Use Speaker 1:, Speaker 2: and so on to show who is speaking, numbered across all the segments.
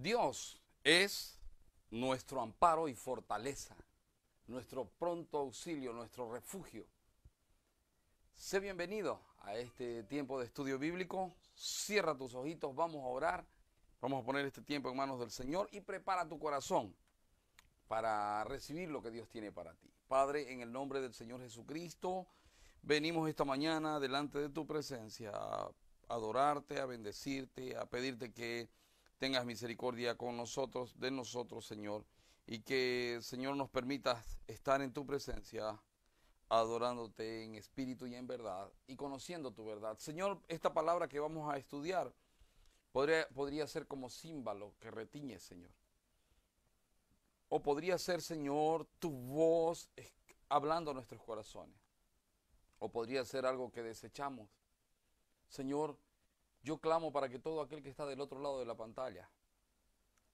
Speaker 1: Dios es nuestro amparo y fortaleza, nuestro pronto auxilio, nuestro refugio. Sé bienvenido a este tiempo de estudio bíblico. Cierra tus ojitos, vamos a orar. Vamos a poner este tiempo en manos del Señor y prepara tu corazón para recibir lo que Dios tiene para ti. Padre, en el nombre del Señor Jesucristo, venimos esta mañana delante de tu presencia a adorarte, a bendecirte, a pedirte que tengas misericordia con nosotros, de nosotros, Señor, y que, Señor, nos permitas estar en tu presencia, adorándote en espíritu y en verdad, y conociendo tu verdad. Señor, esta palabra que vamos a estudiar podría, podría ser como símbolo que retiñe, Señor. O podría ser, Señor, tu voz hablando a nuestros corazones. O podría ser algo que desechamos. Señor, yo clamo para que todo aquel que está del otro lado de la pantalla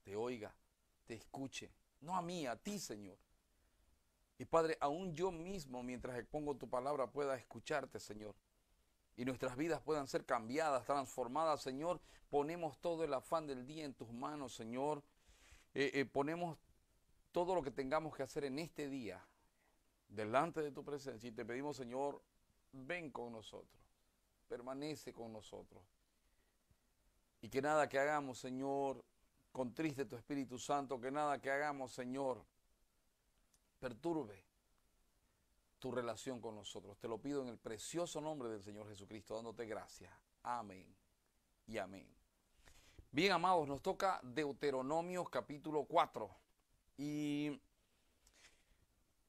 Speaker 1: te oiga, te escuche. No a mí, a ti, Señor. Y Padre, aún yo mismo, mientras expongo tu palabra, pueda escucharte, Señor. Y nuestras vidas puedan ser cambiadas, transformadas, Señor. Ponemos todo el afán del día en tus manos, Señor. Eh, eh, ponemos todo lo que tengamos que hacer en este día delante de tu presencia. Y te pedimos, Señor, ven con nosotros. Permanece con nosotros. Y que nada que hagamos, Señor, contriste tu Espíritu Santo, que nada que hagamos, Señor, perturbe tu relación con nosotros. Te lo pido en el precioso nombre del Señor Jesucristo, dándote gracias. Amén y amén. Bien, amados, nos toca Deuteronomios capítulo 4. Y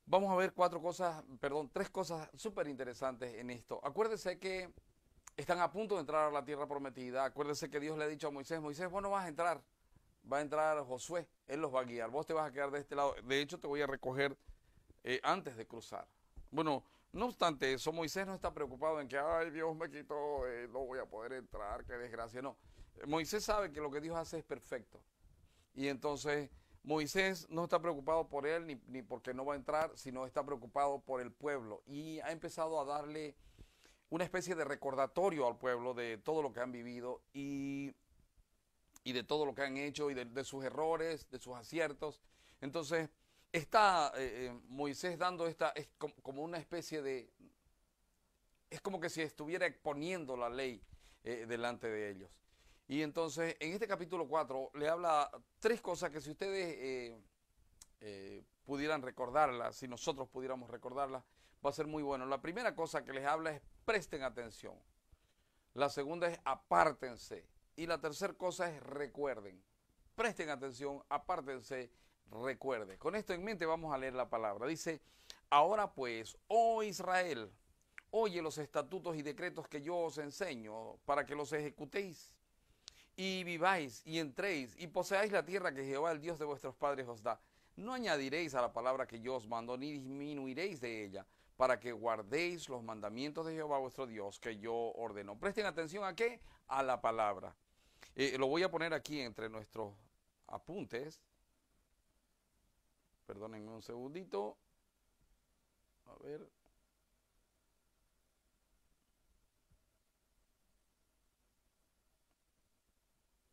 Speaker 1: vamos a ver cuatro cosas, perdón, tres cosas súper interesantes en esto. Acuérdese que están a punto de entrar a la tierra prometida. Acuérdense que Dios le ha dicho a Moisés, Moisés, vos no vas a entrar, va a entrar Josué, él los va a guiar, vos te vas a quedar de este lado, de hecho te voy a recoger eh, antes de cruzar. Bueno, no obstante eso, Moisés no está preocupado en que, ay, Dios me quitó, eh, no voy a poder entrar, qué desgracia, no. Moisés sabe que lo que Dios hace es perfecto. Y entonces Moisés no está preocupado por él ni, ni porque no va a entrar, sino está preocupado por el pueblo. Y ha empezado a darle una especie de recordatorio al pueblo de todo lo que han vivido y, de todo lo que han hecho y de, sus errores, de sus aciertos. Entonces, está eh, eh, Moisés dando esta, es como, una especie de, es como que si estuviera exponiendo la ley eh, delante de ellos. Y entonces, en este capítulo 4 le habla tres cosas que si ustedes pudieran recordarlas, si nosotros pudiéramos recordarlas, va a ser muy bueno. La primera cosa que les habla es presten atención. La segunda es apártense. Y la tercera cosa es recuerden. Presten atención, apártense, recuerden. Con esto en mente vamos a leer la palabra. Dice, ahora pues, oh Israel, oye los estatutos y decretos que yo os enseño para que los ejecutéis y viváis y entréis y poseáis la tierra que Jehová, el Dios de vuestros padres, os da. No añadiréis a la palabra que yo os mando, ni disminuiréis de ella, para que guardéis los mandamientos de Jehová vuestro Dios que yo ordeno. Presten atención a qué? A la palabra. Eh, lo voy a poner aquí entre nuestros apuntes. Perdónenme un segundito. A ver.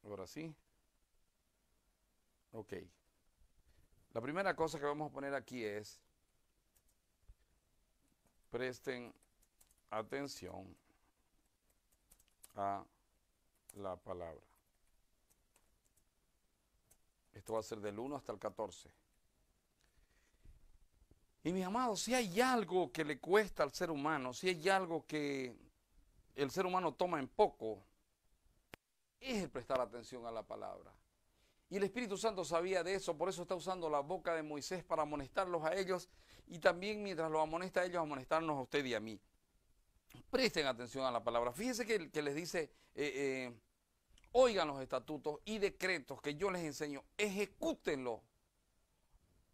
Speaker 1: Ahora sí. Ok. La primera cosa que vamos a poner aquí es Presten atención a la palabra. Esto va a ser del 1 hasta el 14. Y mis amados, si hay algo que le cuesta al ser humano, si hay algo que el ser humano toma en poco, es el prestar atención a la palabra. Y el Espíritu Santo sabía de eso, por eso está usando la boca de Moisés para amonestarlos a ellos y también mientras los amonesta a ellos, amonestarnos a usted y a mí. Presten atención a la palabra. Fíjense que, les dice, eh, eh, oigan los estatutos y decretos que yo les enseño, ejecútenlos.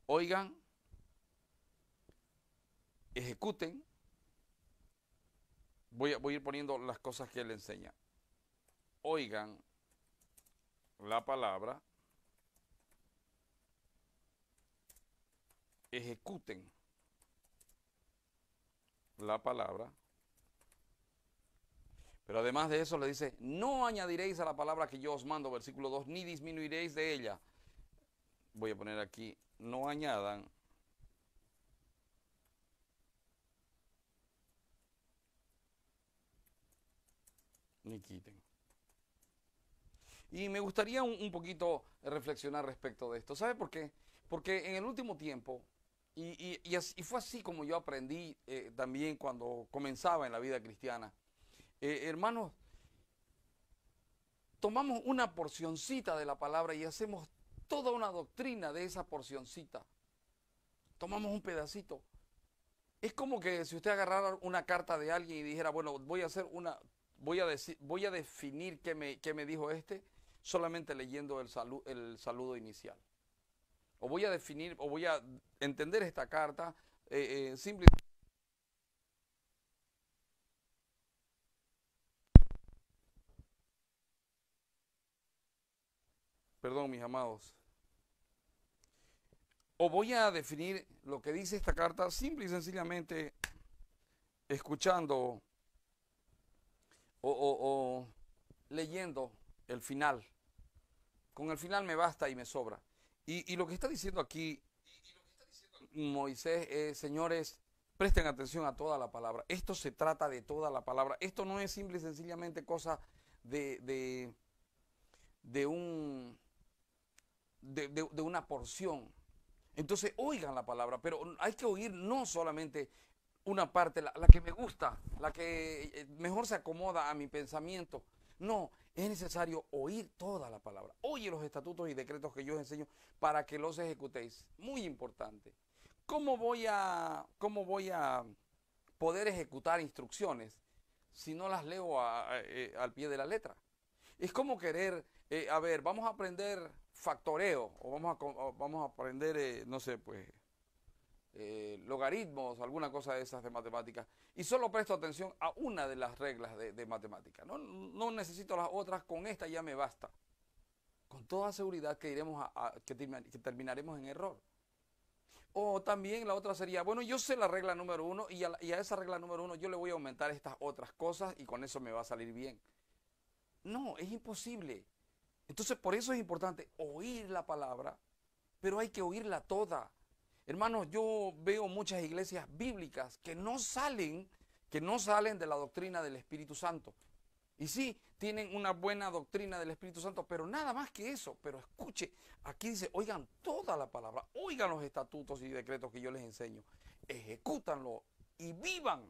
Speaker 1: Oigan, ejecuten. Voy a, voy a ir poniendo las cosas que él enseña. Oigan la palabra ejecuten la palabra. Pero además de eso le dice, no añadiréis a la palabra que yo os mando, versículo 2, ni disminuiréis de ella. Voy a poner aquí, no añadan. Ni quiten. Y me gustaría un, poquito reflexionar respecto de esto. ¿Sabe por qué? Porque en el último tiempo y, fue así como yo aprendí eh, también cuando comenzaba en la vida cristiana. Eh, hermanos, tomamos una porcioncita de la palabra y hacemos toda una doctrina de esa porcioncita. Tomamos un pedacito. Es como que si usted agarrara una carta de alguien y dijera, bueno, voy a hacer una, voy a, decir, voy a definir qué me, me dijo este, solamente leyendo el, el saludo inicial o voy a definir, o voy a entender esta carta eh, eh, simple. Perdón, mis amados. O voy a definir lo que dice esta carta simple y sencillamente escuchando o leyendo el final. Con el final me basta y me sobra. Y, lo que está diciendo aquí Moisés, señores, presten atención a toda la palabra. Esto se trata de toda la palabra. Esto no es simple y sencillamente cosa de, de, un, de, una porción. Entonces, oigan la palabra, pero hay que oír no solamente una parte, la que me gusta, la que eh, mejor se acomoda a mi pensamiento. No, es necesario oír toda la palabra. Oye los estatutos y decretos que yo os enseño para que los ejecutéis. Muy importante. ¿Cómo voy a, cómo voy a poder ejecutar instrucciones si no las leo eh, al pie de la letra? Es como querer, eh, a ver, vamos a aprender factoreo o vamos a, vamos a aprender, eh, no sé, pues eh, logaritmos, alguna cosa de esas de matemáticas, y solo presto atención a una de las reglas de, matemática. No, necesito las otras, con esta ya me basta. Con toda seguridad que, iremos a, que, terminaremos en error. O también la otra sería, bueno, yo sé la regla número uno y a, y a, esa regla número uno yo le voy a aumentar estas otras cosas y con eso me va a salir bien. No, es imposible. Entonces por eso es importante oír la palabra, pero hay que oírla toda. Hermanos, yo veo muchas iglesias bíblicas que no salen, que no salen de la doctrina del Espíritu Santo. Y sí, tienen una buena doctrina del Espíritu Santo, pero nada más que eso. Pero escuche, aquí dice, oigan toda la palabra, oigan los estatutos y decretos que yo les enseño, ejecútanlo y vivan.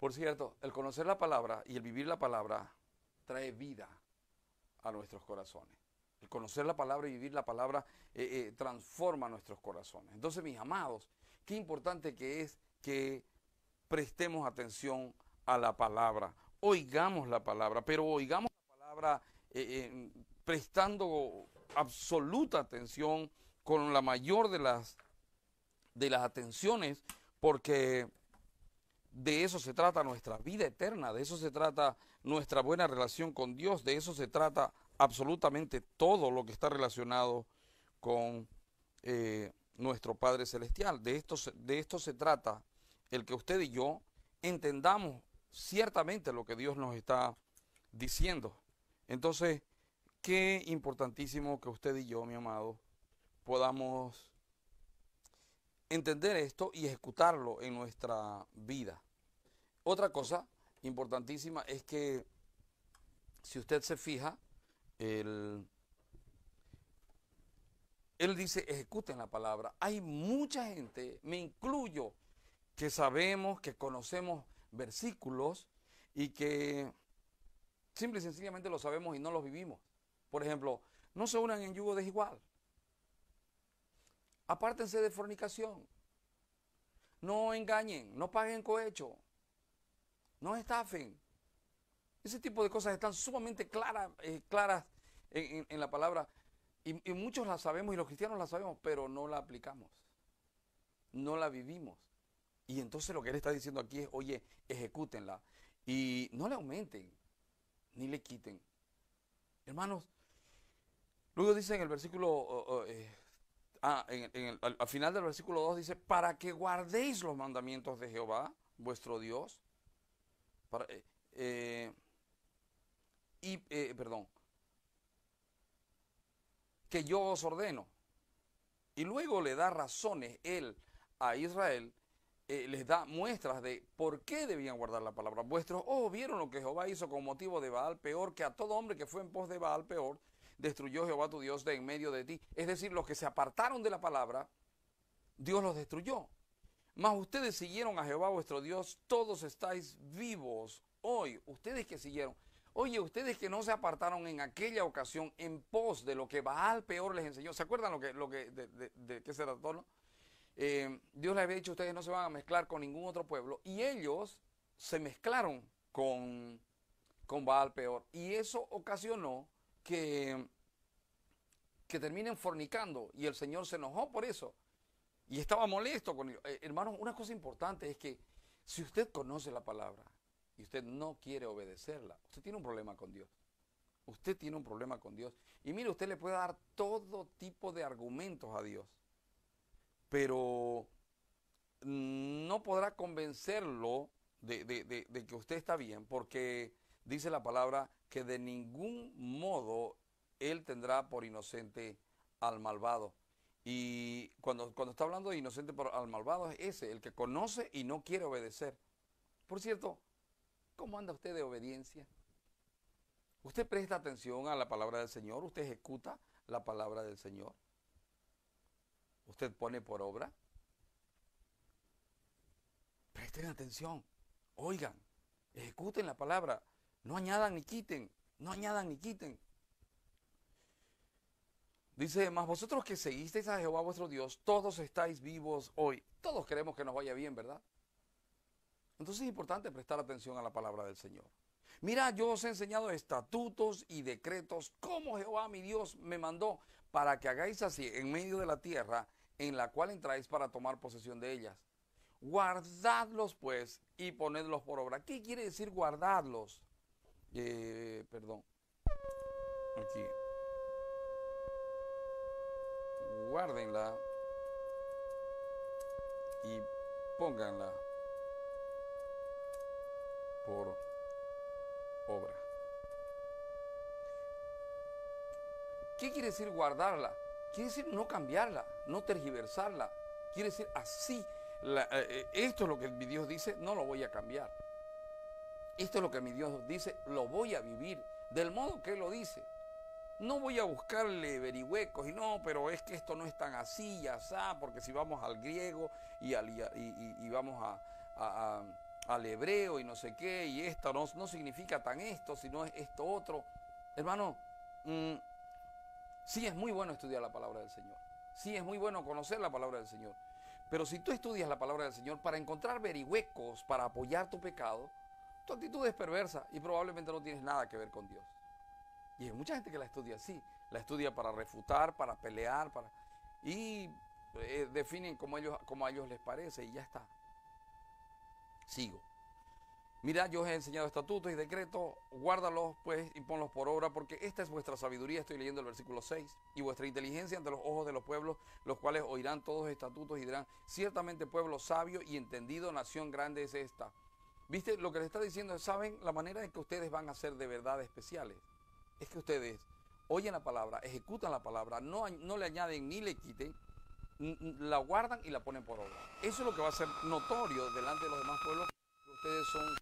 Speaker 1: Por cierto, el conocer la palabra y el vivir la palabra trae vida a nuestros corazones. El conocer la palabra y vivir la palabra eh, eh, transforma nuestros corazones. Entonces, mis amados, qué importante que es que prestemos atención a la palabra, oigamos la palabra, pero oigamos la palabra eh, prestando absoluta atención con la mayor de las, de las atenciones, porque de eso se trata nuestra vida eterna, de eso se trata nuestra buena relación con Dios, de eso se trata absolutamente todo lo que está relacionado con eh, nuestro Padre Celestial. De esto, de esto se trata, el que usted y yo entendamos ciertamente lo que Dios nos está diciendo. Entonces, qué importantísimo que usted y yo, mi amado, podamos entender esto y ejecutarlo en nuestra vida. Otra cosa importantísima es que si usted se fija, el, él dice, ejecuten la palabra. Hay mucha gente, me incluyo, que sabemos, que conocemos versículos y que simple y sencillamente lo sabemos y no los vivimos. Por ejemplo, no se unan en yugo desigual. Apártense de fornicación. No engañen, no paguen cohecho, no estafen. Ese tipo de cosas están sumamente eh, claras, en, la palabra. Y, muchos la sabemos y los cristianos la sabemos, pero no la aplicamos. No la vivimos. Y entonces lo que él está diciendo aquí es, oye, ejecútenla. Y no le aumenten, ni le quiten. Hermanos, luego dice en el versículo, eh, ah, al, final del versículo 2 dice, para que guardéis los mandamientos de Jehová, vuestro Dios. Para, eh, y, eh, perdón, que yo os ordeno. Y luego le da razones él a Israel, eh, les da muestras de por qué debían guardar la palabra. Vuestros ojos vieron lo que Jehová hizo con motivo de Baal peor, que a todo hombre que fue en pos de Baal peor, destruyó Jehová tu Dios de en medio de ti. Es decir, los que se apartaron de la palabra, Dios los destruyó. Mas ustedes siguieron a Jehová vuestro Dios, todos estáis vivos hoy. Ustedes que siguieron. Oye, ustedes que no se apartaron en aquella ocasión en pos de lo que Baal peor les enseñó, ¿se acuerdan lo que, lo que, de, qué se trató? Eh, Dios les había dicho, ustedes no se van a mezclar con ningún otro pueblo. Y ellos se mezclaron con, con Baal peor. Y eso ocasionó que, que terminen fornicando. Y el Señor se enojó por eso. Y estaba molesto con ellos. Eh, hermanos, una cosa importante es que si usted conoce la palabra, y usted no quiere obedecerla, usted tiene un problema con Dios. Usted tiene un problema con Dios. Y mire, usted le puede dar todo tipo de argumentos a Dios, pero no podrá convencerlo de, que usted está bien, porque dice la palabra que de ningún modo él tendrá por inocente al malvado. Y cuando, cuando está hablando de inocente por, al malvado es ese, el que conoce y no quiere obedecer. Por cierto, ¿Cómo anda usted de obediencia? Usted presta atención a la palabra del Señor, usted ejecuta la palabra del Señor, usted pone por obra. Presten atención, oigan, ejecuten la palabra, no añadan ni quiten, no añadan ni quiten. Dice, más vosotros que seguisteis a Jehová vuestro Dios, todos estáis vivos hoy. Todos queremos que nos vaya bien, ¿verdad? Entonces es importante prestar atención a la palabra del Señor. Mira, yo os he enseñado estatutos y decretos, como Jehová mi Dios me mandó, para que hagáis así en medio de la tierra en la cual entráis para tomar posesión de ellas. Guardadlos pues y ponedlos por obra. ¿Qué quiere decir guardadlos? Eh, perdón. Aquí. Guárdenla y pónganla por obra. ¿Qué quiere decir guardarla? Quiere decir no cambiarla, no tergiversarla. Quiere decir así. Eh, eh, esto es lo que mi Dios dice, no lo voy a cambiar. Esto es lo que mi Dios dice, lo voy a vivir del modo que Él lo dice. No voy a buscarle verihuecos y no, pero es que esto no es tan así y asá, porque si vamos al griego y, y, vamos a al hebreo y no sé qué, y esto no, no significa tan esto, sino es esto otro. Hermano, mmm, sí es muy bueno estudiar la palabra del Señor, sí es muy bueno conocer la palabra del Señor, pero si tú estudias la palabra del Señor para encontrar verihuecos, para apoyar tu pecado, tu actitud es perversa y probablemente no tienes nada que ver con Dios. Y hay mucha gente que la estudia así, la estudia para refutar, para pelear, para... Y eh, definen como, ellos, como a ellos les parece y ya está sigo. Mirad, yo os he enseñado estatutos y decretos, guárdalos pues y ponlos por obra, porque esta es vuestra sabiduría, estoy leyendo el versículo 6, y vuestra inteligencia ante los ojos de los pueblos, los cuales oirán todos estatutos y dirán, ciertamente pueblo sabio y entendido, nación grande es esta. ¿Viste? Lo que les está diciendo ¿saben? La manera en que ustedes van a ser de verdad especiales es que ustedes oyen la palabra, ejecutan la palabra, no, no le añaden ni le quiten, Mm, la guardan y la ponen por obra. Eso es lo que va a ser notorio delante de los demás pueblos, que ustedes son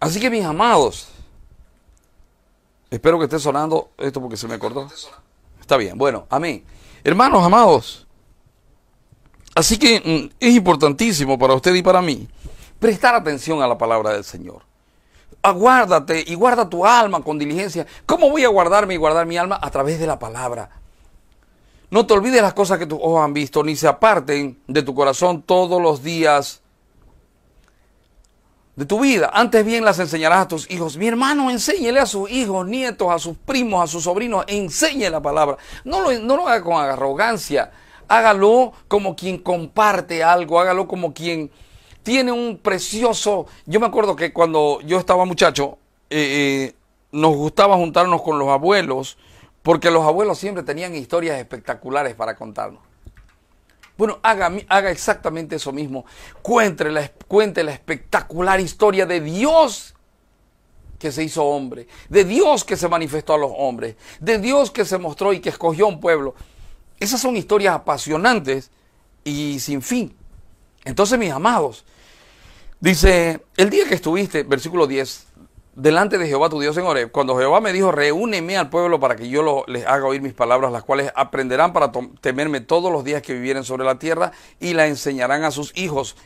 Speaker 1: Así que mis amados, espero que esté sonando esto porque se me acordó. Está bien, bueno, amén. Hermanos amados, así que mm, es importantísimo para usted y para mí prestar atención a la palabra del Señor. Aguárdate y guarda tu alma con diligencia. ¿Cómo voy a guardarme y guardar mi alma? A través de la palabra. No te olvides las cosas que tus ojos han visto, ni se aparten de tu corazón todos los días de tu vida. Antes bien las enseñarás a tus hijos. Mi hermano, enséñele a sus hijos, nietos, a sus primos, a sus sobrinos, enseñe la palabra. No lo, no lo haga con arrogancia. Hágalo como quien comparte algo, hágalo como quien tiene un precioso... Yo me acuerdo que cuando yo estaba muchacho, eh, eh, nos gustaba juntarnos con los abuelos, porque los abuelos siempre tenían historias espectaculares para contarnos. Bueno, haga, haga exactamente eso mismo. Cuente la, cuente la espectacular historia de Dios que se hizo hombre, de Dios que se manifestó a los hombres, de Dios que se mostró y que escogió un pueblo. Esas son historias apasionantes y sin fin. Entonces, mis amados, dice, el día que estuviste, versículo 10, delante de Jehová tu Dios en cuando Jehová me dijo, reúneme al pueblo para que yo les haga oír mis palabras, las cuales aprenderán para temerme todos los días que vivieren sobre la tierra y la enseñarán a sus hijos.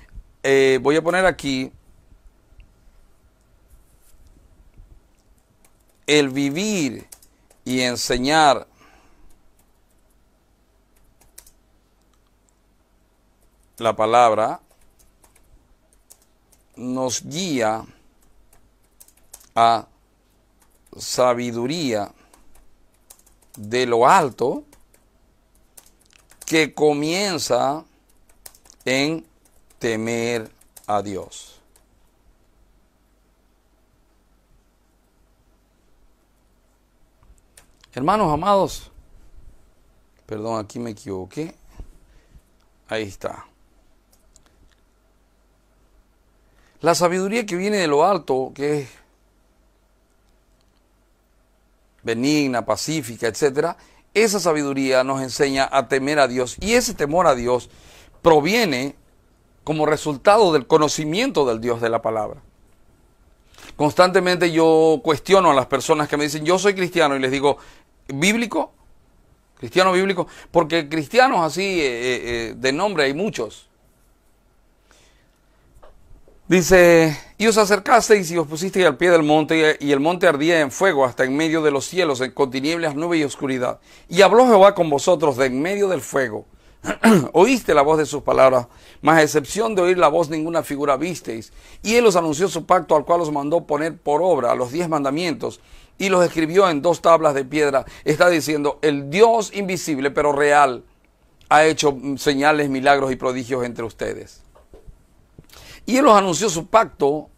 Speaker 1: Eh, voy a poner aquí el vivir y enseñar la palabra nos guía a sabiduría de lo alto que comienza en temer a Dios. Hermanos amados, perdón, aquí me equivoqué. Ahí está. La sabiduría que viene de lo alto, que es benigna, pacífica, etc., esa sabiduría nos enseña a temer a Dios y ese temor a Dios proviene como resultado del conocimiento del Dios de la palabra. Constantemente yo cuestiono a las personas que me dicen, yo soy cristiano, y les digo, ¿bíblico? ¿Cristiano bíblico? Porque cristianos así eh, eh, eh, de nombre hay muchos. Dice, y os acercasteis y os pusisteis al pie del monte, y el monte ardía en fuego hasta en medio de los cielos, en tinieblas, nubes y oscuridad. Y habló Jehová con vosotros de en medio del fuego. Oíste la voz de sus palabras, mas a excepción de oír la voz ninguna figura visteis. Y él os anunció su pacto, al cual os mandó poner por obra los diez mandamientos, y los escribió en dos tablas de piedra. Está diciendo, el Dios invisible pero real ha hecho señales, milagros y prodigios entre ustedes. Y él os anunció su pacto.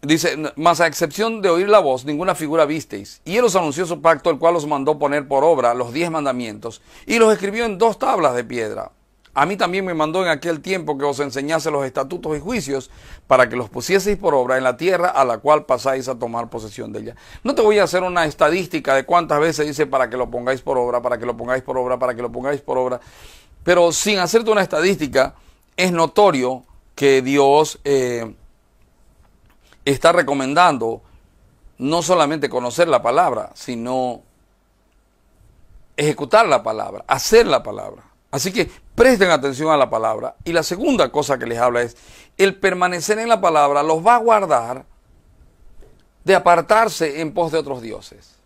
Speaker 1: Dice, más a excepción de oír la voz, ninguna figura visteis. Y él os anunció su pacto, el cual os mandó poner por obra los diez mandamientos, y los escribió en dos tablas de piedra. A mí también me mandó en aquel tiempo que os enseñase los estatutos y juicios para que los pusieseis por obra en la tierra a la cual pasáis a tomar posesión de ella. No te voy a hacer una estadística de cuántas veces dice para que lo pongáis por obra, para que lo pongáis por obra, para que lo pongáis por obra, pero sin hacerte una estadística, es notorio que Dios eh, está recomendando no solamente conocer la palabra, sino ejecutar la palabra, hacer la palabra. Así que presten atención a la palabra. Y la segunda cosa que les habla es, el permanecer en la palabra los va a guardar de apartarse en pos de otros dioses.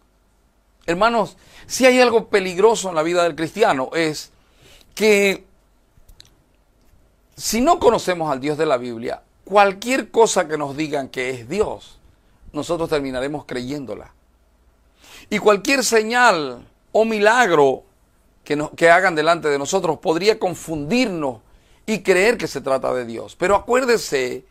Speaker 1: Hermanos, si hay algo peligroso en la vida del cristiano es que si no conocemos al Dios de la Biblia, cualquier cosa que nos digan que es Dios, nosotros terminaremos creyéndola. Y cualquier señal o milagro que, nos, hagan delante de nosotros podría confundirnos y creer que se trata de Dios. Pero acuérdese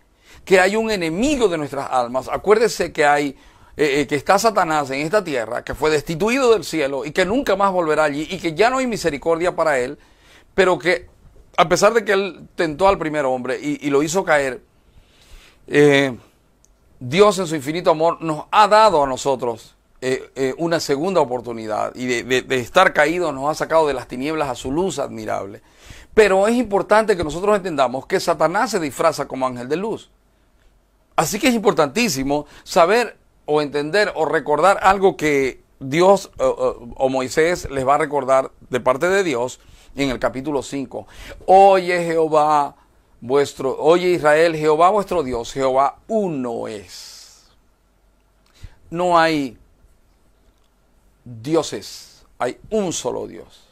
Speaker 1: que hay un enemigo de nuestras almas, acuérdese que hay eh, eh, que está Satanás en esta tierra, que fue destituido del cielo y que nunca más volverá allí y que ya no hay misericordia para él, pero que a pesar de que él tentó al primer hombre y, lo hizo caer, eh, Dios en su infinito amor nos ha dado a nosotros eh, eh, una segunda oportunidad y de, estar caído nos ha sacado de las tinieblas a su luz admirable. Pero es importante que nosotros entendamos que Satanás se disfraza como ángel de luz. Así que es importantísimo saber o entender o recordar algo que Dios o Moisés les va a recordar de parte de Dios en el capítulo 5. Oye Jehová vuestro, oye Israel, Jehová vuestro Dios, Jehová uno es. No hay dioses, hay un solo Dios.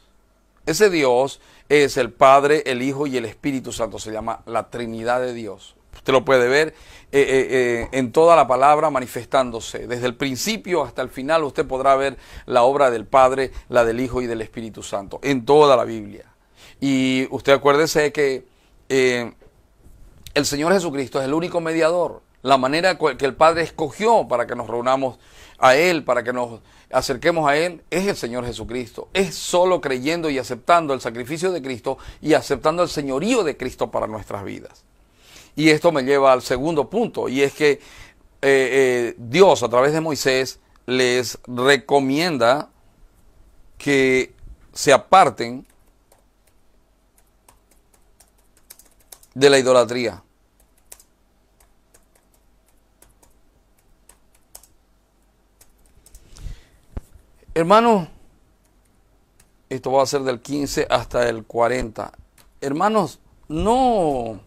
Speaker 1: Ese Dios es el Padre, el Hijo y el Espíritu Santo, se llama la Trinidad de Dios, Usted lo puede ver eh, eh, eh, en toda la palabra manifestándose. Desde el principio hasta el final usted podrá ver la obra del Padre, la del Hijo y del Espíritu Santo, en toda la Biblia. Y usted acuérdese que el Señor Jesucristo es el único mediador, la manera que el Padre escogió para que nos reunamos a Él, para que nos acerquemos a Él, es el Señor Jesucristo. Es solo creyendo y aceptando el sacrificio de Cristo y aceptando el señorío de Cristo para nuestras vidas. Y esto me lleva al segundo punto, y es que eh, eh, Dios a través de Moisés les recomienda que se aparten de la idolatría. Hermanos, esto va a ser del 15 hasta el 40. Hermanos, no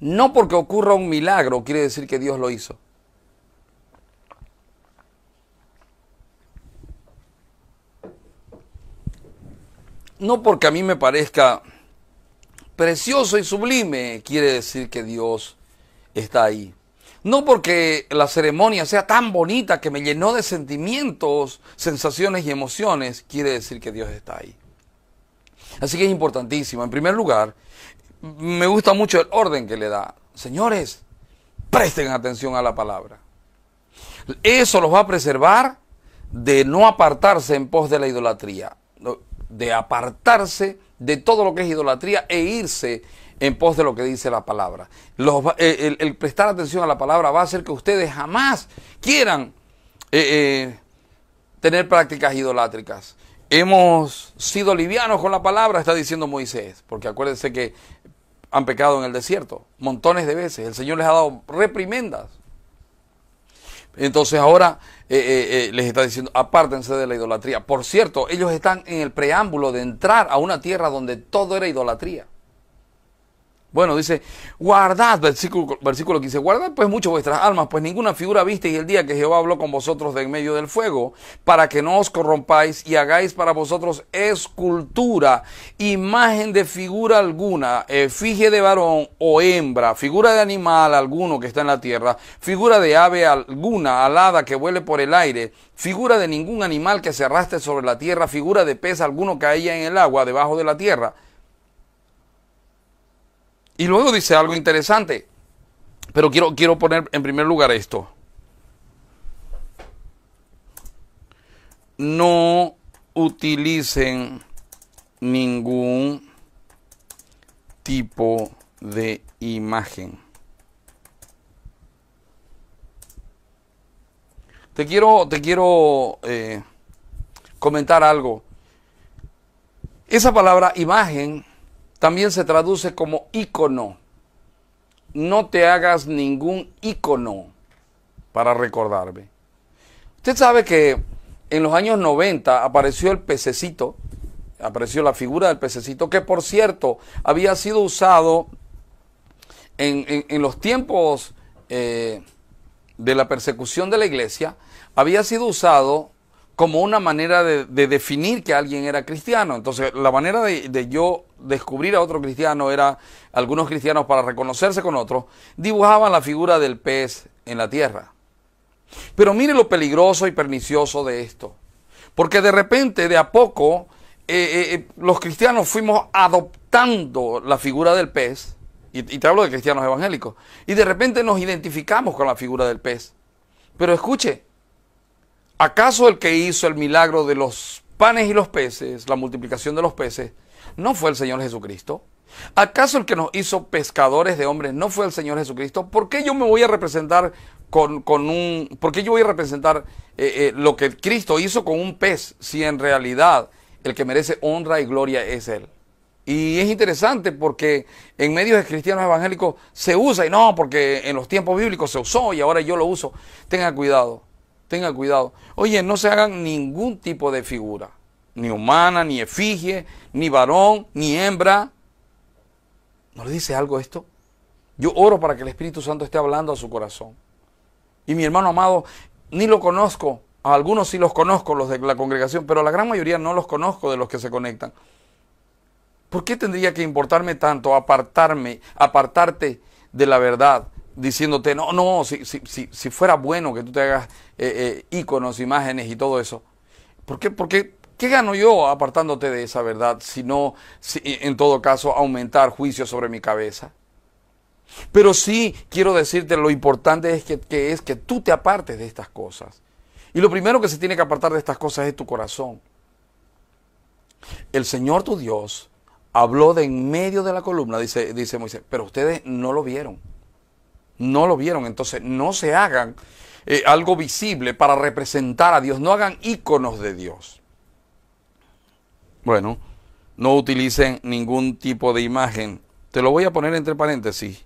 Speaker 1: no porque ocurra un milagro quiere decir que Dios lo hizo. No porque a mí me parezca precioso y sublime quiere decir que Dios está ahí. No porque la ceremonia sea tan bonita que me llenó de sentimientos, sensaciones y emociones, quiere decir que Dios está ahí. Así que es importantísimo. En primer lugar, me gusta mucho el orden que le da. Señores, presten atención a la palabra. Eso los va a preservar de no apartarse en pos de la idolatría, de apartarse de todo lo que es idolatría e irse en pos de lo que dice la palabra. Eh, el, prestar atención a la palabra va a hacer que ustedes jamás quieran eh, eh, tener prácticas idolátricas hemos sido livianos con la palabra, está diciendo Moisés, porque acuérdense que han pecado en el desierto montones de veces, el Señor les ha dado reprimendas. Entonces ahora eh, eh, eh, les está diciendo, apártense de la idolatría. Por cierto, ellos están en el preámbulo de entrar a una tierra donde todo era idolatría. Bueno, dice, guardad, versículo, versículo 15, guardad pues mucho vuestras almas, pues ninguna figura visteis el día que Jehová habló con vosotros de en medio del fuego, para que no os corrompáis y hagáis para vosotros escultura, imagen de figura alguna, efigie de varón o hembra, figura de animal alguno que está en la tierra, figura de ave alguna alada que vuele por el aire, figura de ningún animal que se arrastre sobre la tierra, figura de pez alguno que haya en el agua debajo de la tierra. Y luego dice algo interesante, pero quiero, quiero poner en primer lugar esto. No utilicen ningún tipo de imagen. Te quiero, te quiero eh, comentar algo. Esa palabra imagen también se traduce como ícono. No te hagas ningún ícono para recordarme. Usted sabe que en los años 90 apareció el pececito, apareció la figura del pececito, que por cierto había sido usado en, los tiempos eh, de la persecución de la iglesia, había sido usado como una manera de, definir que alguien era cristiano. Entonces, la manera de, yo descubrir a otro cristiano era, algunos cristianos para reconocerse con otros, dibujaban la figura del pez en la tierra. Pero mire lo peligroso y pernicioso de esto. Porque de repente, de a poco, eh, eh, eh, los cristianos fuimos adoptando la figura del pez, y te hablo de cristianos evangélicos, y de repente nos identificamos con la figura del pez. Pero escuche, ¿Acaso el que hizo el milagro de los panes y los peces, la multiplicación de los peces, no fue el Señor Jesucristo? ¿Acaso el que nos hizo pescadores de hombres no fue el Señor Jesucristo? ¿Por qué yo me voy a representar con, un... qué yo voy a representar eh, eh, lo que Cristo hizo con un pez si en realidad el que merece honra y gloria es Él? Y es interesante porque en medios de cristianos evangélicos se usa y no, porque en los tiempos bíblicos se usó y ahora yo lo uso. Tenga cuidado tenga cuidado. Oye, no se hagan ningún tipo de figura, ni humana, ni efigie, ni varón, ni hembra. ¿No le dice algo esto? Yo oro para que el Espíritu Santo esté hablando a su corazón. Y mi hermano amado, ni lo conozco. A algunos sí los conozco, los de la congregación, pero a la gran mayoría no los conozco de los que se conectan. ¿Por qué tendría que importarme tanto apartarme, apartarte de la verdad, diciéndote, no, no, si, fuera bueno que tú te hagas eh, eh, íconos, imágenes y todo eso. ¿Por qué? Porque, ¿qué gano yo apartándote de esa verdad si no, si, eh, en todo caso, aumentar juicio sobre mi cabeza? Pero sí quiero decirte lo importante es que, que es que tú te apartes de estas cosas. Y lo primero que se tiene que apartar de estas cosas es tu corazón. El Señor tu Dios habló de en medio de la columna, dice, dice Moisés, pero ustedes no lo vieron no lo vieron. Entonces no se hagan eh, algo visible para representar a Dios, no hagan íconos de Dios. Bueno, no utilicen ningún tipo de imagen. Te lo voy a poner entre paréntesis,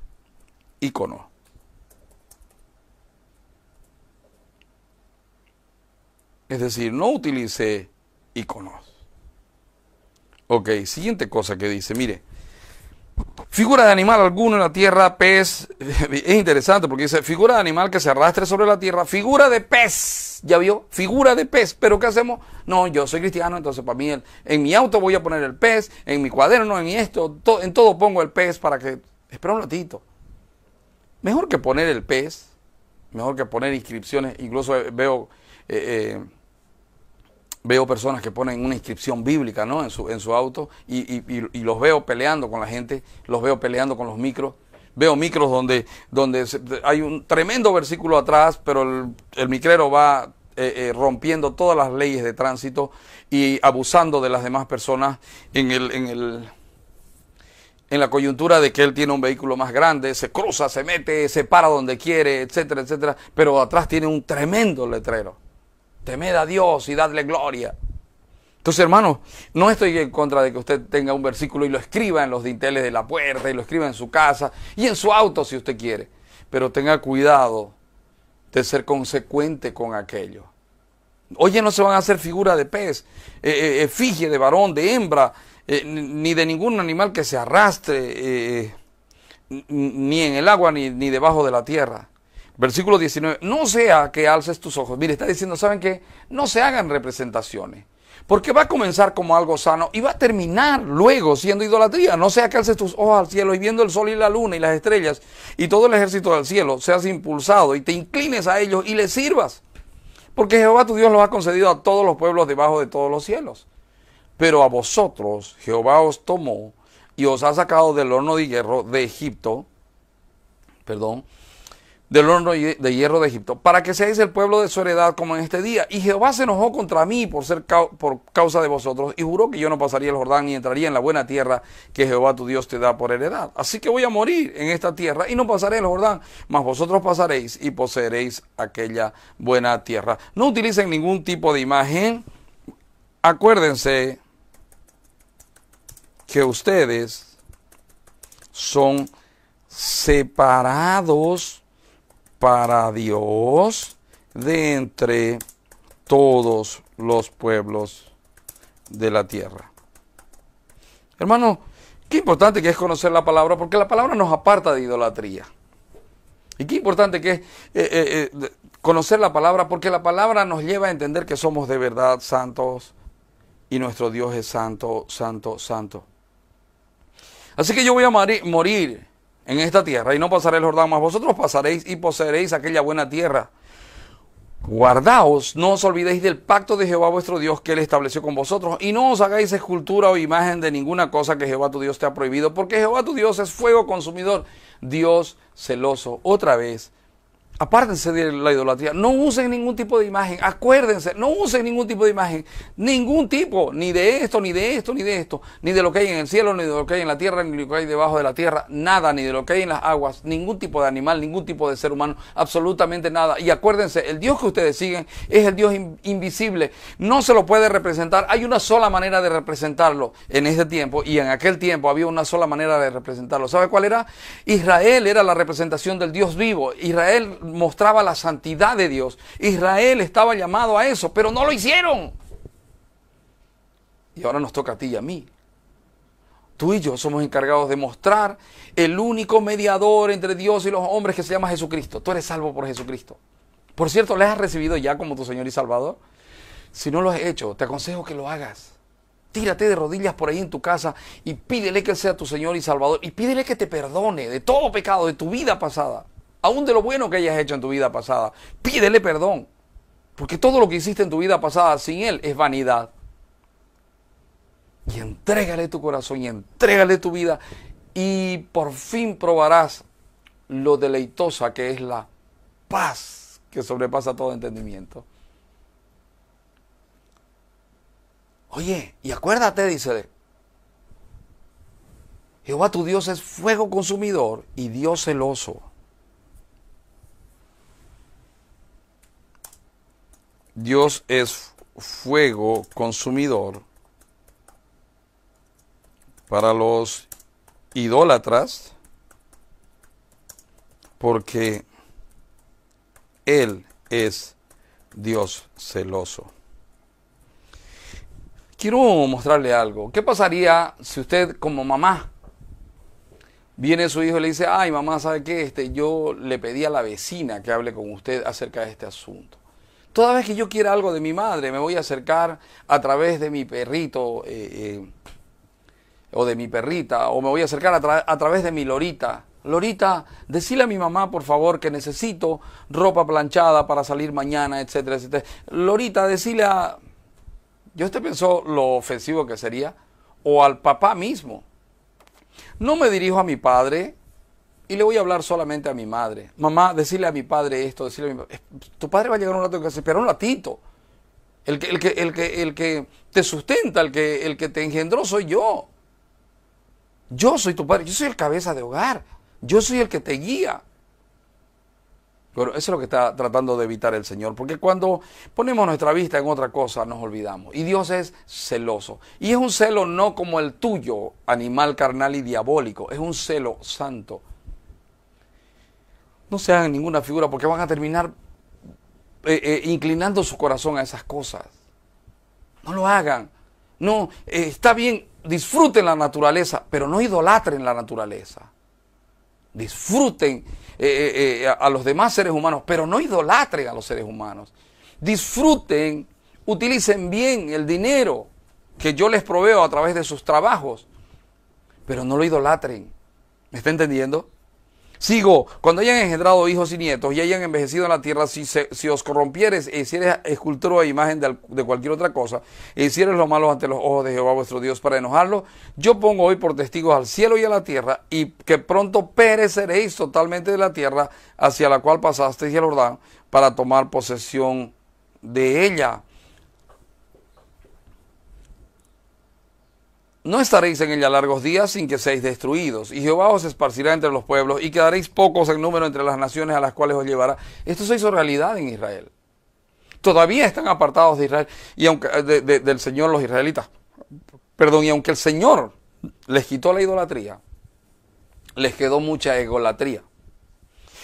Speaker 1: ícono. Es decir, no utilice iconos. Ok, siguiente cosa que dice, mire, Figura de animal alguno en la tierra, pez. Es interesante porque dice figura de animal que se arrastre sobre la tierra, figura de pez. ¿Ya vio? Figura de pez. Pero ¿qué hacemos? No, yo soy cristiano, entonces para mí en mi auto voy a poner el pez, en mi cuaderno, en esto, en todo pongo el pez para que... Espera un ratito. Mejor que poner el pez, mejor que poner inscripciones, incluso eh, veo... eh, eh veo personas que ponen una inscripción bíblica en, su, auto y, los veo peleando con la gente, los veo peleando con los micros. Veo micros donde, donde hay un tremendo versículo atrás, pero el, micrero va eh, eh, rompiendo todas las leyes de tránsito y abusando de las demás personas en, el, en, el, en la coyuntura de que él tiene un vehículo más grande, se cruza, se mete, se para donde quiere, etcétera, etcétera, pero atrás tiene un tremendo letrero Temed a Dios y dadle gloria. Entonces, hermanos, no estoy en contra de que usted tenga un versículo y lo escriba en los dinteles de la puerta y lo escriba en su casa y en su auto si usted quiere. Pero tenga cuidado de ser consecuente con aquello. Oye, no se van a hacer figura de pez, eh, eh, efigie de varón, de hembra, eh, ni de ningún animal que se arrastre, ni en el agua, ni debajo de la tierra. Versículo 19, no sea que alces tus ojos. Mire, está diciendo, ¿saben qué? No se hagan representaciones. Porque va a comenzar como algo sano y va a terminar luego siendo idolatría. No sea que alces tus ojos al cielo y viendo el sol y la luna y las estrellas y todo el ejército del cielo, seas impulsado y te inclines a ellos y les sirvas. Porque Jehová tu Dios los ha concedido a todos los pueblos debajo de todos los cielos. Pero a vosotros Jehová os tomó y os ha sacado del horno de hierro de Egipto. Perdón del horno de hierro de Egipto, para que seáis el pueblo de su heredad como en este día. Y Jehová se enojó contra mí por ser por causa de vosotros, y juró que yo no pasaría el Jordán y entraría en la buena tierra que Jehová tu Dios te da por heredad. Así que voy a morir en esta tierra y no pasaré el Jordán, mas vosotros pasaréis y poseeréis aquella buena tierra. No utilicen ningún tipo de imagen. Acuérdense que ustedes son separados para Dios de entre todos los pueblos de la tierra. Hermano, qué importante que es conocer la palabra, porque la palabra nos aparta de idolatría. Y qué importante que es eh, eh, eh, conocer la palabra, porque la palabra nos lleva a entender que somos de verdad santos y nuestro Dios es santo, santo, santo. Así que yo voy a morir en esta tierra y no pasaré el Jordán, más, vosotros pasaréis y poseeréis aquella buena tierra. Guardaos, no os olvidéis del pacto de Jehová vuestro Dios que él estableció con vosotros, y no os hagáis escultura o imagen de ninguna cosa que Jehová tu Dios te ha prohibido, porque Jehová tu Dios es fuego consumidor, Dios celoso. Otra vez Apártense de la idolatría. No usen ningún tipo de imagen. Acuérdense, no usen ningún tipo de imagen. Ningún tipo, ni de esto, ni de esto, ni de esto. Ni de lo que hay en el cielo, ni de lo que hay en la tierra, ni de lo que hay debajo de la tierra. Nada, ni de lo que hay en las aguas. Ningún tipo de animal, ningún tipo de ser humano. Absolutamente nada. Y acuérdense, el Dios que ustedes siguen es el Dios invisible. No se lo puede representar. Hay una sola manera de representarlo en este tiempo. Y en aquel tiempo había una sola manera de representarlo. ¿Sabe cuál era? Israel era la representación del Dios vivo. Israel mostraba la santidad de Dios. Israel estaba llamado a eso, pero no lo hicieron. Y ahora nos toca a ti y a mí. Tú y yo somos encargados de mostrar el único mediador entre Dios y los hombres que se llama Jesucristo. Tú eres salvo por Jesucristo. Por cierto, ¿le has recibido ya como tu Señor y Salvador? Si no lo has hecho, te aconsejo que lo hagas. Tírate de rodillas por ahí en tu casa y pídele que sea tu Señor y Salvador. Y pídele que te perdone de todo pecado de tu vida pasada aún de lo bueno que hayas hecho en tu vida pasada. Pídele perdón, porque todo lo que hiciste en tu vida pasada sin Él es vanidad. Y entrégale tu corazón y entrégale tu vida y por fin probarás lo deleitosa que es la paz que sobrepasa todo entendimiento. Oye, y acuérdate, dice, Jehová tu Dios es fuego consumidor y Dios celoso. Dios es fuego consumidor para los idólatras, porque Él es Dios celoso. Quiero mostrarle algo. ¿Qué pasaría si usted como mamá viene su hijo y le dice, ay mamá, ¿sabe qué? Este, yo le pedí a la vecina que hable con usted acerca de este asunto. Toda vez que yo quiera algo de mi madre, me voy a acercar a través de mi perrito eh, eh, o de mi perrita, o me voy a acercar a, través de mi lorita. Lorita, decile a mi mamá, por favor, que necesito ropa planchada para salir mañana, etcétera, etcétera. Lorita, decile a... Yo usted pensó lo ofensivo que sería, o al papá mismo. No me dirijo a mi padre, y le voy a hablar solamente a mi madre. Mamá, decirle a mi padre esto, decirle Tu padre va a llegar un rato que se espera un latito, El que, el que, el que, te sustenta, el que, el que te engendró soy yo. Yo soy tu padre, yo soy el cabeza de hogar. Yo soy el que te guía. Pero eso es lo que está tratando de evitar el Señor, porque cuando ponemos nuestra vista en otra cosa nos olvidamos. Y Dios es celoso. Y es un celo no como el tuyo, animal carnal y diabólico, es un celo santo no se hagan ninguna figura porque van a terminar eh, eh, inclinando su corazón a esas cosas. No lo hagan. No, eh, está bien, disfruten la naturaleza, pero no idolatren la naturaleza. Disfruten a los demás seres humanos, pero no idolatren a los seres humanos. Disfruten, utilicen bien el dinero que yo les proveo a través de sus trabajos, pero no lo idolatren. ¿Me está entendiendo? Sigo, cuando hayan engendrado hijos y nietos y hayan envejecido en la tierra, si, si os corrompieres e eh, hicieres escultura e imagen de, cualquier otra cosa, e eh, hicieres lo malo ante los ojos de Jehová vuestro Dios para enojarlo, yo pongo hoy por testigos al cielo y a la tierra, y que pronto pereceréis totalmente de la tierra hacia la cual pasasteis el Jordán para tomar posesión de ella. No estaréis en ella largos días sin que seáis destruidos. Y Jehová os esparcirá entre los pueblos y quedaréis pocos en número entre las naciones a las cuales os llevará. Esto se hizo realidad en Israel. Todavía están apartados de Israel y aunque, eh, del Señor los israelitas. Perdón, y aunque el Señor les quitó la idolatría, les quedó mucha egolatría.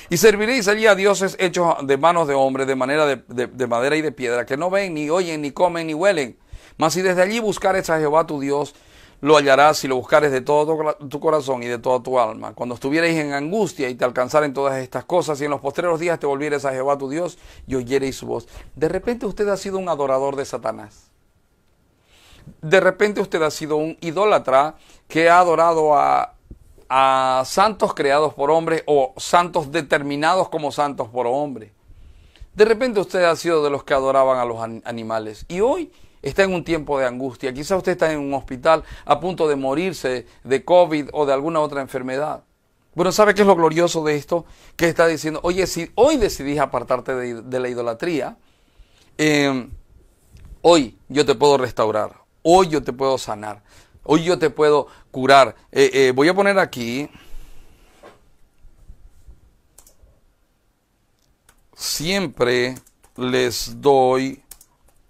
Speaker 1: Y serviréis allí a dioses hechos de manos de hombres, de, manera de, madera y de piedra, que no ven, ni oyen, ni comen, ni huelen. Mas si desde allí buscaréis a Jehová tu Dios, lo hallarás si lo buscares de todo tu corazón y de toda tu alma. Cuando estuvieres en angustia y te alcanzaren todas estas cosas y en los postreros días te volvieres a Jehová tu Dios y oyereis su voz. De repente usted ha sido un adorador de Satanás. De repente usted ha sido un idólatra que ha adorado a, a santos creados por hombres o santos determinados como santos por hombres. De repente usted ha sido de los que adoraban a los animales. Y hoy está en un tiempo de angustia, quizás usted está en un hospital a punto de morirse de COVID o de alguna otra enfermedad. Bueno, ¿sabe qué es lo glorioso de esto? Que está diciendo, oye, si hoy decidís apartarte de, la idolatría, em, hoy yo te puedo restaurar, hoy yo te puedo sanar, hoy yo te puedo curar. Eh, eh, voy a poner aquí siempre les doy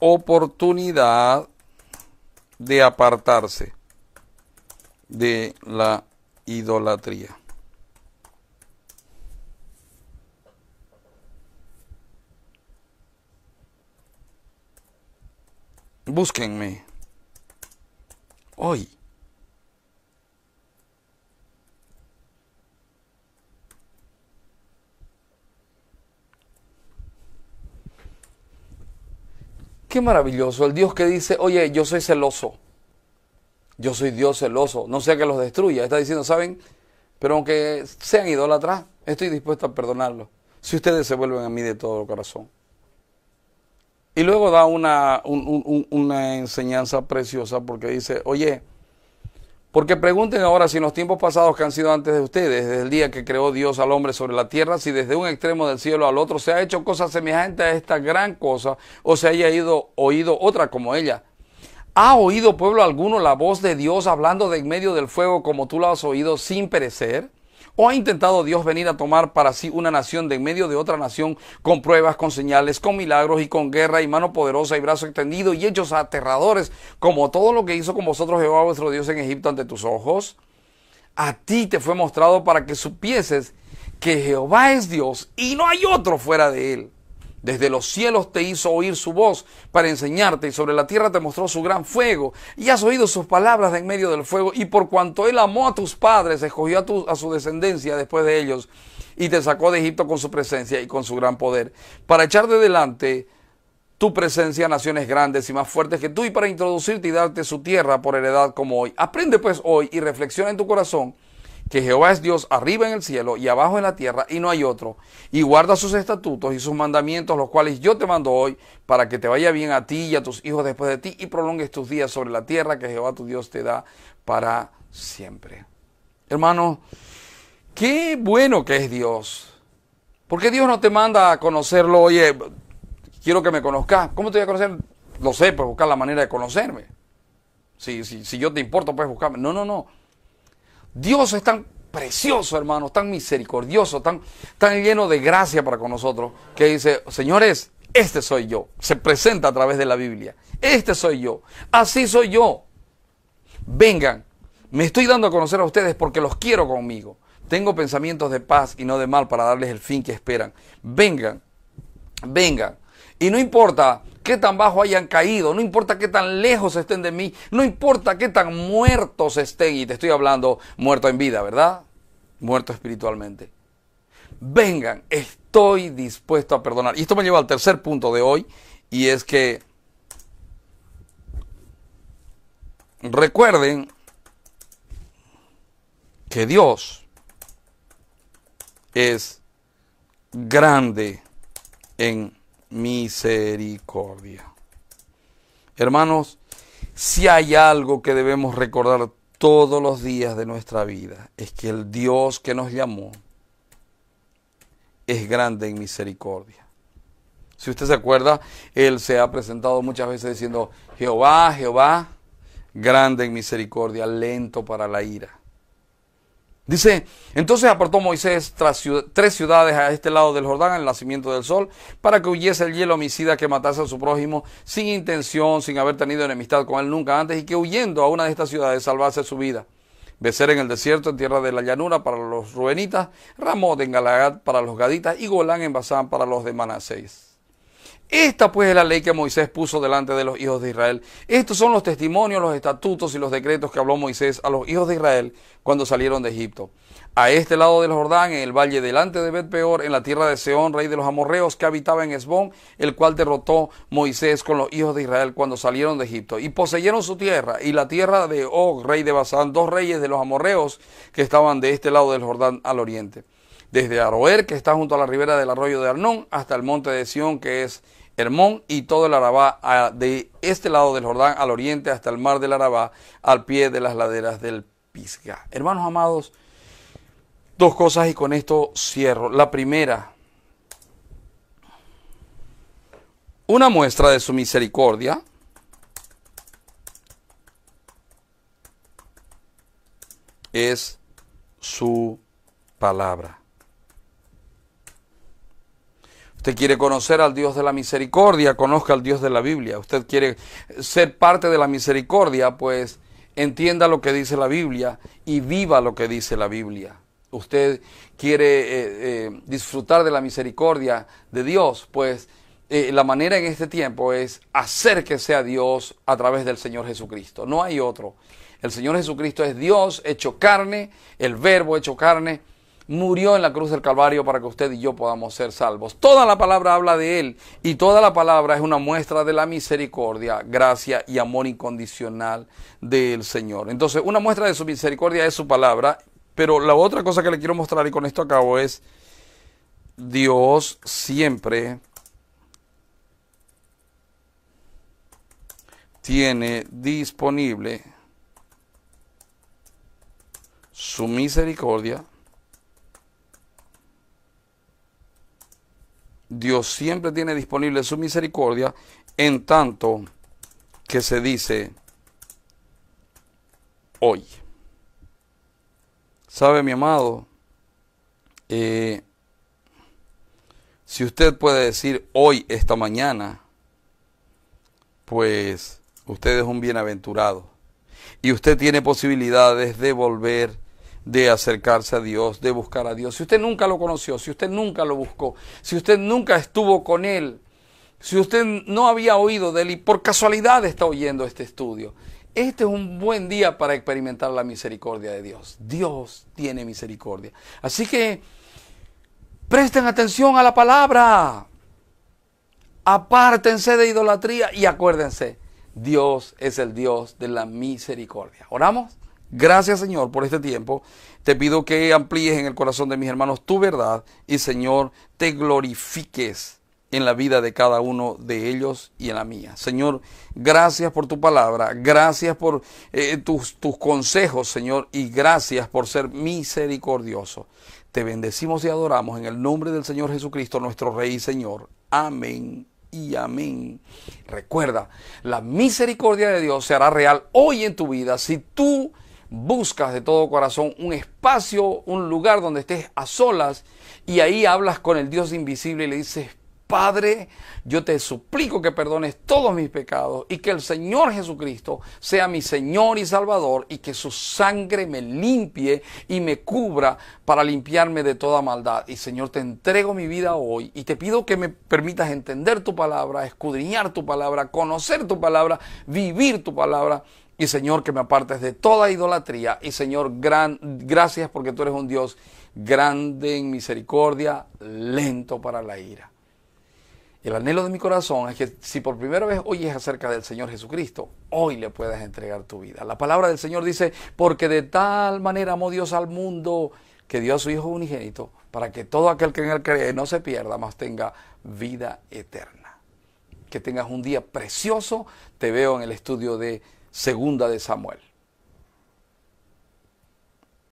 Speaker 1: oportunidad de apartarse de la idolatría. Búsquenme hoy maravilloso, el Dios que dice, oye, yo soy celoso, yo soy Dios celoso, no sea que los destruya, está diciendo, ¿saben? Pero aunque sean idólatras, estoy dispuesto a perdonarlos, si ustedes se vuelven a mí de todo corazón. Y luego da una, una enseñanza preciosa porque dice, oye, porque pregunten ahora si en los tiempos pasados que han sido antes de ustedes, desde el día que creó Dios al hombre sobre la tierra, si desde un extremo del cielo al otro se ha hecho cosa semejante a esta gran cosa o se haya ido, oído otra como ella. ¿Ha oído pueblo alguno la voz de Dios hablando de en medio del fuego como tú la has oído sin perecer? ¿O ha intentado Dios venir a tomar para sí una nación de en medio de otra nación con pruebas, con señales, con milagros y con guerra y mano poderosa y brazo extendido y hechos aterradores como todo lo que hizo con vosotros Jehová vuestro Dios en Egipto ante tus ojos? A ti te fue mostrado para que supieses que Jehová es Dios y no hay otro fuera de él desde los cielos te hizo oír su voz para enseñarte y sobre la tierra te mostró su gran fuego y has oído sus palabras en medio del fuego y por cuanto él amó a tus padres, escogió a, a su descendencia después de ellos y te sacó de Egipto con su presencia y con su gran poder para echar de delante tu presencia a naciones grandes y más fuertes que tú y para introducirte y darte su tierra por heredad como hoy. Aprende pues hoy y reflexiona en tu corazón que Jehová es Dios arriba en el cielo y abajo en la tierra y no hay otro, y guarda sus estatutos y sus mandamientos, los cuales yo te mando hoy, para que te vaya bien a ti y a tus hijos después de ti y prolongues tus días sobre la tierra que Jehová tu Dios te da para siempre. Hermano, qué bueno que es Dios. ¿Por qué Dios no te manda a conocerlo? Oye, quiero que me conozcas. ¿Cómo te voy a conocer? Lo sé, pues buscar la manera de conocerme. Si, si yo te importo, puedes buscarme. No, no, no. Dios es tan precioso, hermano, tan misericordioso, tan, tan lleno de gracia para con nosotros, que dice, señores, este soy yo. Se presenta a través de la Biblia. Este soy yo. Así soy yo. Vengan, me estoy dando a conocer a ustedes porque los quiero conmigo. Tengo pensamientos de paz y no de mal para darles el fin que esperan. Vengan, vengan. Y no importa qué tan bajo hayan caído, no importa qué tan lejos estén de mí, no importa qué tan muertos estén, y te estoy hablando muerto en vida, ¿verdad? Muerto espiritualmente. Vengan, estoy dispuesto a perdonar. Y esto me lleva al tercer punto de hoy, y es que recuerden que Dios es grande en misericordia. Hermanos, si hay algo que debemos recordar todos los días de nuestra vida, es que el Dios que nos llamó es grande en misericordia. Si usted se acuerda, Él se ha presentado muchas veces diciendo, Jehová, Jehová, grande en misericordia, lento para la ira Dice, entonces apartó Moisés tres ciudades a este lado del Jordán al nacimiento del sol, para que huyese el hielo homicida que matase a su prójimo sin intención, sin haber tenido enemistad con él nunca antes, y que huyendo a una de estas ciudades salvase su vida. Becer en el desierto, en tierra de la llanura para los rubenitas, Ramot en Galagat para los gaditas y Golán en Bazán para los de Manasés. Esta pues es la ley que Moisés puso delante de los hijos de Israel. Estos son los testimonios, los estatutos y los decretos que habló Moisés a los hijos de Israel cuando salieron de Egipto. A este lado del Jordán, en el valle delante de Bet-peor, en la tierra de Seón, rey de los amorreos que habitaba en Esbón, el cual derrotó Moisés con los hijos de Israel cuando salieron de Egipto. Y poseyeron su tierra y la tierra de Og, rey de Basán, dos reyes de los amorreos que estaban de este lado del Jordán al oriente. Desde Aroer, que está junto a la ribera del arroyo de Arnón, hasta el monte de Sión, que es Hermón y todo el Arabá, de este lado del Jordán al oriente hasta el mar del Arabá, al pie de las laderas del Pisga. Hermanos amados, dos cosas y con esto cierro. La primera, una muestra de su misericordia. es su palabra. Usted quiere conocer al Dios de la misericordia, conozca al Dios de la Biblia. Usted quiere ser parte de la misericordia, pues entienda lo que dice la Biblia y viva lo que dice la Biblia. Usted quiere eh, eh, disfrutar de la misericordia de Dios, pues eh, la manera en este tiempo es acérquese a Dios a través del Señor Jesucristo. No hay otro. El Señor Jesucristo es Dios hecho carne, el verbo hecho carne murió en la cruz del Calvario para que usted y yo podamos ser salvos. Toda la palabra habla de Él y toda la palabra es una muestra de la misericordia, gracia y amor incondicional del Señor. Entonces, una muestra de su misericordia es su palabra, pero la otra cosa que le quiero mostrar y con esto acabo es, Dios siempre tiene disponible su misericordia Dios siempre tiene disponible su misericordia en tanto que se dice hoy. ¿Sabe, mi amado? Eh, si usted puede decir hoy, esta mañana, pues usted es un bienaventurado. Y usted tiene posibilidades de volver de acercarse a Dios, de buscar a Dios. Si usted nunca lo conoció, si usted nunca lo buscó, si usted nunca estuvo con Él, si usted no había oído de Él y por casualidad está oyendo este estudio, este es un buen día para experimentar la misericordia de Dios. Dios tiene misericordia. Así que presten atención a la palabra. Apártense de idolatría y acuérdense, Dios es el Dios de la misericordia. ¿Oramos? Gracias Señor por este tiempo. Te pido que amplíes en el corazón de mis hermanos tu verdad y Señor, te glorifiques en la vida de cada uno de ellos y en la mía. Señor, gracias por tu palabra, gracias por eh, tus, tus consejos, Señor, y gracias por ser misericordioso. Te bendecimos y adoramos en el nombre del Señor Jesucristo, nuestro Rey y Señor. Amén y amén. Recuerda, la misericordia de Dios se hará real hoy en tu vida si tú buscas de todo corazón un espacio, un lugar donde estés a solas y ahí hablas con el Dios invisible y le dices, Padre, yo te suplico que perdones todos mis pecados y que el Señor Jesucristo sea mi Señor y Salvador y que su sangre me limpie y me cubra para limpiarme de toda maldad. Y Señor, te entrego mi vida hoy y te pido que me permitas entender tu palabra, escudriñar tu palabra, conocer tu palabra, vivir tu palabra y Señor, que me apartes de toda idolatría. Y Señor, gran, gracias porque tú eres un Dios grande en misericordia, lento para la ira. El anhelo de mi corazón es que si por primera vez oyes acerca del Señor Jesucristo, hoy le puedas entregar tu vida. La palabra del Señor dice, porque de tal manera amó Dios al mundo que dio a su Hijo unigénito, para que todo aquel que en él cree no se pierda, mas tenga vida eterna. Que tengas un día precioso. Te veo en el estudio de segunda de Samuel.